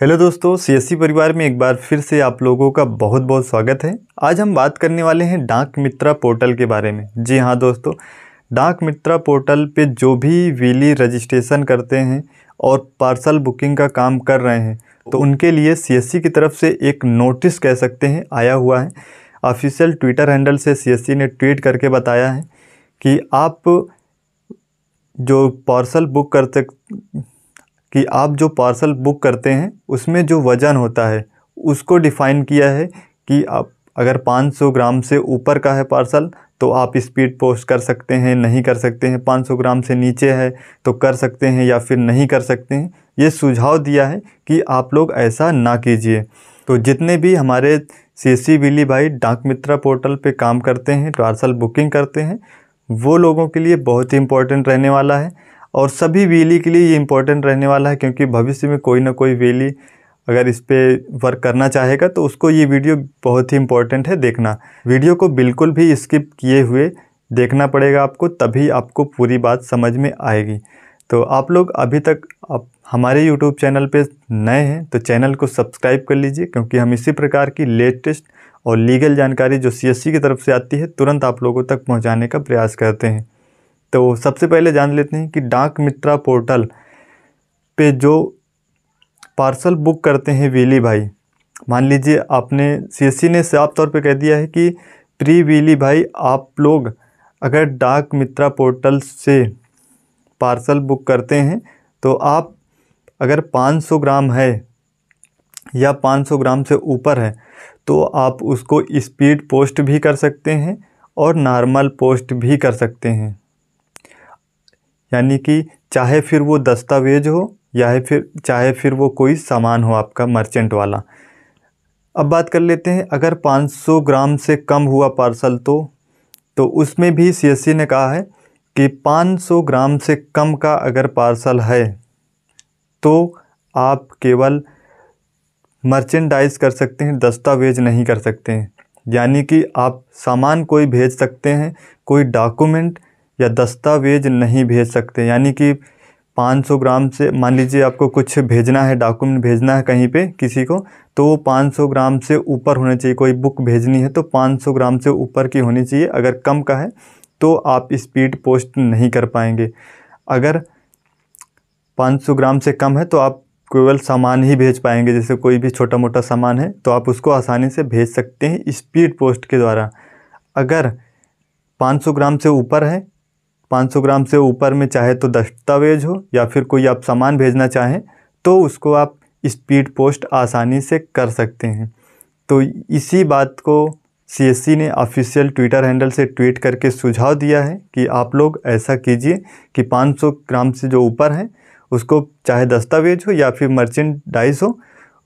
hello दोस्तों CSC परिवार में एक बार फिर से आप लोगों का बहुत बहुत स्वागत है आज हम बात करने वाले हैं डाक मित्रा पोर्टल के बारे में जी हाँ दोस्तों डाक मित्रा पोर्टल पे जो भी वीली रजिस्ट्रेशन करते हैं और पार्सल बुकिंग का काम कर रहे हैं तो उनके लिए सीएससी की तरफ से एक नोटिस कह सकते हैं आया हुआ है ऑफिशियल ट्विटर हैंडल से सी ने ट्वीट करके बताया है कि आप जो पार्सल बुक करते कि आप जो पार्सल बुक करते हैं उसमें जो वज़न होता है उसको डिफ़ाइन किया है कि आप अगर 500 ग्राम से ऊपर का है पार्सल तो आप स्पीड पोस्ट कर सकते हैं नहीं कर सकते हैं 500 ग्राम से नीचे है तो कर सकते हैं या फिर नहीं कर सकते हैं ये सुझाव दिया है कि आप लोग ऐसा ना कीजिए तो जितने भी हमारे सी सी बिली भाई डाक मित्रा पोर्टल पे काम करते हैं पार्सल बुकिंग करते हैं वो लोगों के लिए बहुत ही इम्पोर्टेंट रहने वाला है और सभी वेली के लिए ये इम्पोर्टेंट रहने वाला है क्योंकि भविष्य में कोई ना कोई वेली अगर इस पर वर्क करना चाहेगा तो उसको ये वीडियो बहुत ही इम्पोर्टेंट है देखना वीडियो को बिल्कुल भी स्किप किए हुए देखना पड़ेगा आपको तभी आपको पूरी बात समझ में आएगी तो आप लोग अभी तक आप हमारे YouTube चैनल पे नए हैं तो चैनल को सब्सक्राइब कर लीजिए क्योंकि हम इसी प्रकार की लेटेस्ट और लीगल जानकारी जो सी की तरफ से आती है तुरंत आप लोगों तक पहुंचाने का प्रयास करते हैं तो सबसे पहले जान लेते हैं कि डाक मित्रा पोर्टल पे जो पार्सल बुक करते हैं वीली भाई मान लीजिए आपने सीएससी ने साफ तौर पे कह दिया है कि प्री वीली भाई आप लोग अगर डाक मित्रा पोर्टल से पार्सल बुक करते हैं तो आप अगर 500 ग्राम है या 500 ग्राम से ऊपर है तो आप उसको स्पीड पोस्ट भी कर सकते हैं और नॉर्मल पोस्ट भी कर सकते हैं यानी कि चाहे फिर वो दस्तावेज हो या फिर चाहे फिर वो कोई सामान हो आपका मर्चेंट वाला अब बात कर लेते हैं अगर 500 ग्राम से कम हुआ पार्सल तो तो उसमें भी सीएससी ने कहा है कि 500 ग्राम से कम का अगर पार्सल है तो आप केवल मर्चेंडाइज कर सकते हैं दस्तावेज नहीं कर सकते हैं यानी कि आप सामान कोई भेज सकते हैं कोई डॉक्यूमेंट या दस्तावेज नहीं भेज सकते यानी कि 500 ग्राम से मान लीजिए आपको कुछ भेजना है डॉक्यूमेंट भेजना है कहीं पे किसी को तो वो 500 ग्राम से ऊपर होना चाहिए कोई बुक भेजनी है तो 500 ग्राम से ऊपर की होनी चाहिए अगर कम का है तो आप स्पीड पोस्ट नहीं कर पाएंगे अगर 500 ग्राम से कम है तो आप केवल सामान ही भेज पाएंगे जैसे कोई भी छोटा मोटा सामान है तो आप उसको आसानी से भेज सकते हैं स्पीड पोस्ट के द्वारा अगर 500 ग्राम से ऊपर है 500 ग्राम से ऊपर में चाहे तो दस्तावेज हो या फिर कोई आप सामान भेजना चाहें तो उसको आप स्पीड पोस्ट आसानी से कर सकते हैं तो इसी बात को सी ने ऑफिशियल ट्विटर हैंडल से ट्वीट करके सुझाव दिया है कि आप लोग ऐसा कीजिए कि 500 ग्राम से जो ऊपर है उसको चाहे दस्तावेज हो या फिर मर्चेंडाइज हो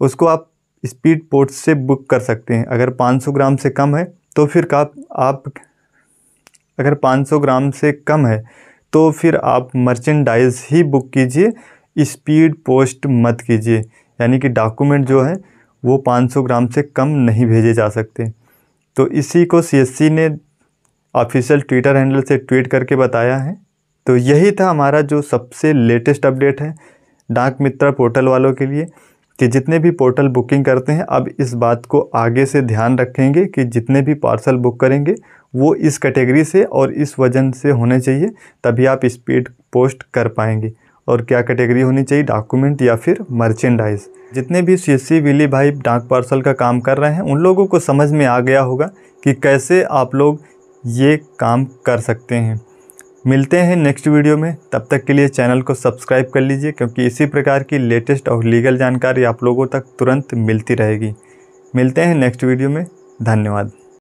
उसको आप स्पीड पोस्ट से बुक कर सकते हैं अगर 500 ग्राम से कम है तो फिर आप अगर 500 ग्राम से कम है तो फिर आप मर्चेंडाइज ही बुक कीजिए स्पीड पोस्ट मत कीजिए यानी कि डॉक्यूमेंट जो है वो 500 ग्राम से कम नहीं भेजे जा सकते तो इसी को सीएससी ने ऑफिशियल ट्विटर हैंडल से ट्वीट करके बताया है तो यही था हमारा जो सबसे लेटेस्ट अपडेट है डाक मित्र पोर्टल वालों के लिए कि जितने भी पोर्टल बुकिंग करते हैं अब इस बात को आगे से ध्यान रखेंगे कि जितने भी पार्सल बुक करेंगे वो इस कैटेगरी से और इस वजन से होने चाहिए तभी आप स्पीड पोस्ट कर पाएंगे और क्या कैटेगरी होनी चाहिए डॉक्यूमेंट या फिर मर्चेंडाइज जितने भी सी विली भाई डाक पार्सल का काम कर रहे हैं उन लोगों को समझ में आ गया होगा कि कैसे आप लोग ये काम कर सकते हैं मिलते हैं नेक्स्ट वीडियो में तब तक के लिए चैनल को सब्सक्राइब कर लीजिए क्योंकि इसी प्रकार की लेटेस्ट और लीगल जानकारी आप लोगों तक तुरंत मिलती रहेगी मिलते हैं नेक्स्ट वीडियो में धन्यवाद